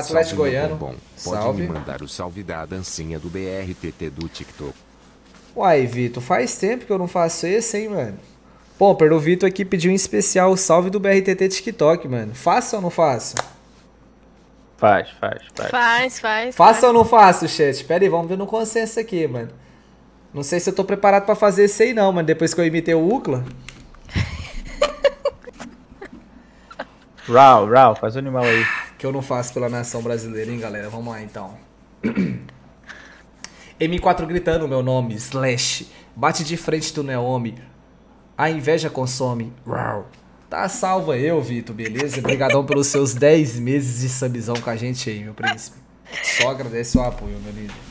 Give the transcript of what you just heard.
Atlético salve, Goiano. Bom. Pode salve. me mandar o salve da dancinha do BRTT do TikTok. Uai, Vitor, faz tempo que eu não faço esse, hein, mano? Pô, o Vitor aqui pediu em especial o salve do BRTT TikTok, mano. Faça ou não faça? Faz, faz, faz. Faz, faz. Faça faz. ou não faço, chat? Pera aí, vamos ver no consenso aqui, mano. Não sei se eu tô preparado para fazer esse aí não, mano. Depois que eu imitei o Ucla. Rau, Rau, faz o animal aí que eu não faço pela nação brasileira, hein, galera? Vamos lá então. M4 gritando meu nome, Slash. Bate de frente do Neomi. É a inveja consome. Uau. Tá salva eu, Vitor, beleza? Obrigadão pelos seus 10 meses de sabizão com a gente aí, meu príncipe. Só agradeço o apoio, meu lindo.